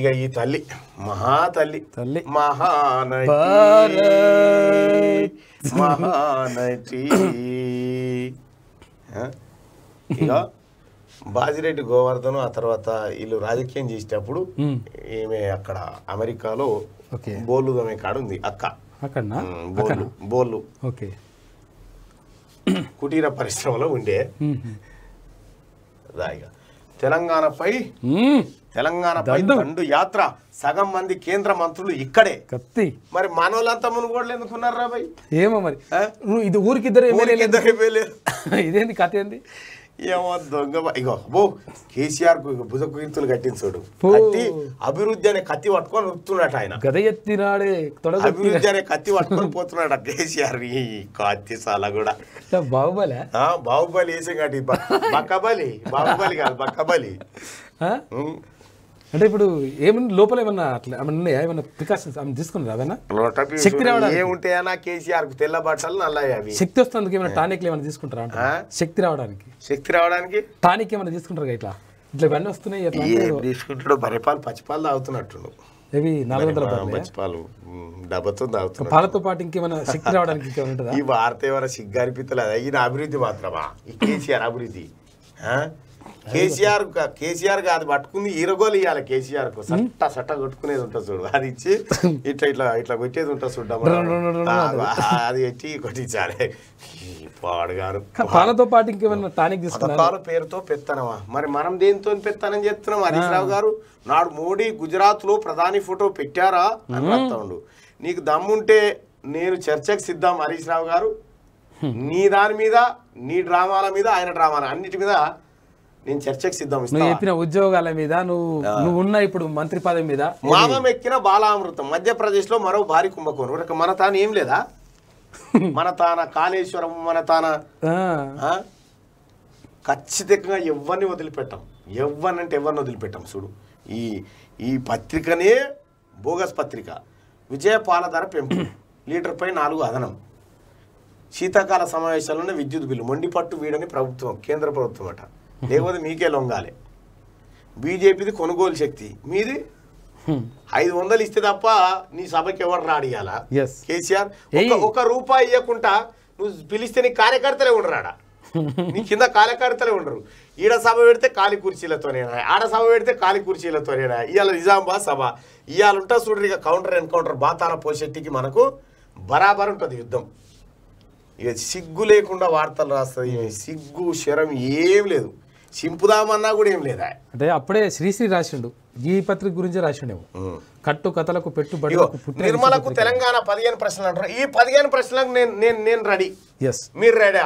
ఇక ఈ తల్లి మహా తల్లి తల్లి మహానటి మహానటి ఇక బాజిరెడ్డి గోవర్ధన్ ఆ తర్వాత వీళ్ళు రాజకీయం చేసేటప్పుడు ఈమె అక్కడ అమెరికాలో బోలు ఆమె కాడ ఉంది అక్క బోలు బోలు ఓకే కుటీర పరిశ్రమలో ఉండే రాయిగా తెలంగాణపై తెలంగాణ దండు యాత్ర సగం మంది కేంద్ర మంత్రులు ఇక్కడే కత్తి మరి మనోళ్ళంతా మునుగోడలు ఎందుకున్నారు రాబాయ్ ఏమో మరి నువ్వు ఇది ఊరికి ఇద్దరు ఇదేంది కథ ఏంది ఏమో దొంగ ఇగో బో కేసీఆర్ భుజకు గింతులు కట్టించాడు కట్టి అభివృద్ధి అనే కత్తి పట్టుకొని వస్తున్నాడు ఆయన గదయెత్తినాడే అభివృద్ధి అనే కత్తి పట్టుకొని పోతున్నాడు కేసీఆర్ ఈ కత్తి సాల కూడా బాహుబలి బాహుబలి వేసే కట్టి బక్కబలి బాహుబలి కాదు బక్కబలి అంటే ఇప్పుడు ఏమన్నా లోపల ఏమన్నా అట్లా ఏమన్నా ప్రికాషన్స్ ఆమె తీసుకున్నారు అవేనా శక్తి రావడానికి ఏముంటాయన్నా కేసీఆర్ తెల్ల శక్తి వస్తుంది ఏమైనా టానిక్లు ఏమైనా తీసుకుంటారా శక్తి రావడానికి శక్తి రావడానికి టానిక్ ఏమైనా తీసుకుంటారు ఇట్లా ఇట్లా ఇవన్నీ వస్తున్నాయి తీసుకుంటాడు బరిపాలు పచ్చిపాలు తాగుతున్నట్టు ఇవి పాలతో పాటు ఇంకేమైనా శక్తి రావడానికి ఈ వార్త ఏమైనా సిగ్గు అనిపిస్తలేదు ఈయన అభివృద్ధి మాత్రమా ఈ కేసీఆర్ అభివృద్ధి కేసీఆర్ కేసీఆర్ కాదు పట్టుకుంది ఇరగోలు ఇవ్వాలి కేసీఆర్ కు సట్ట సట్ట కొట్టుకునేది ఉంటుంది చూడు అది ఇచ్చి ఇట్లా ఇట్లా ఇట్లా కొట్టేది ఉంటుంది చూడ్డం అది పెట్టి కొట్టించాలి పాడుగారు పాలతో పాటు ఇంకేమైనా టానిక్ పేరుతో పెత్తనమా మరి మనం దేనితో పెత్తనని చెప్తున్నాం హరీష్ రావు గారు నాడు మోడీ గుజరాత్ లో ప్రధాని ఫోటో పెట్టారా అని అర్థండు నీకు దమ్ముంటే నేను చర్చకు సిద్ధం హరీష్ రావు గారు నీ దాని మీద నీ డ్రామాల మీద ఆయన డ్రామాల అన్నిటి మీద నేను చర్చకు సిద్ధం ఇస్తాను చెప్పిన ఉద్యోగాల మీద నువ్వు నువ్వు ఉన్న ఇప్పుడు మంత్రి పదవి మీద మామం ఎక్కిన బాలామృతం మధ్యప్రదేశ్ లో మరో భారీ కుంభకోణం మన తాను ఏం లేదా మన తాన కాళేశ్వరం మన తాన ఖచ్చితంగా ఎవరిని వదిలిపెట్టాం ఎవరినంటే ఎవరిని వదిలిపెట్టాం చూడు ఈ ఈ పత్రికనే బోగస్ పత్రిక విజయ పాల పెంపు పెంపు లీటర్పై నాలుగు అదనం శీతాకాల సమావేశాల్లోనే విద్యుత్ బిల్లు మొండిపట్టు వీడని ప్రభుత్వం కేంద్ర ప్రభుత్వం అట లేకపోతే మీకే లొంగాలి బీజేపీది కొనుగోలు శక్తి మీది ఐదు వందలు ఇస్తే తప్ప నీ సభకి ఎవరు రాడియాలా కేసీఆర్ ఒక రూపాయి ఇవ్వకుండా నువ్వు పిలిస్తే నీ కార్యకర్తలే ఉండరాడా నీ కింద కార్యకర్తలే ఉండరు ఈడ సభ పెడితే ఖాళీ కుర్చీలతోనేనా ఆడ సభ పెడితే ఖాళీ కుర్చీలతోనేనా ఇవాళ నిజామాబాద్ సభ ఇవాళ ఉంటా చూడరు ఇక కౌంటర్ ఎన్కౌంటర్ బాతాల పోషెట్టికి మనకు బరాబర్ ఉంటుంది యుద్ధం ఇక సిగ్గు లేకుండా వార్తలు రాస్తుంది సిగ్గు శరం ఏం లేదు చింపుదామన్నా కూడా ఏం లేదా అంటే అప్పుడే శ్రీశ్రీ రాసిండు ఈ పత్రిక గురించి రాసిండేమో కట్టు కథలకు పెట్టుబడి నిర్మలకు తెలంగాణ పదిహేను ప్రశ్నలు అంటారు ఈ పదిహేను ప్రశ్నలకు నేను నేను నేను రెడీ ఎస్ మీరు రెడీ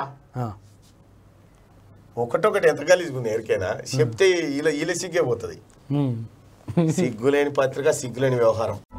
ఒకటొకటి ఎంత కలిసిపోయింది ఎవరికైనా చెప్తే ఇలా ఇలా సిగ్గే పోతుంది సిగ్గులేని పత్రిక సిగ్గులేని వ్యవహారం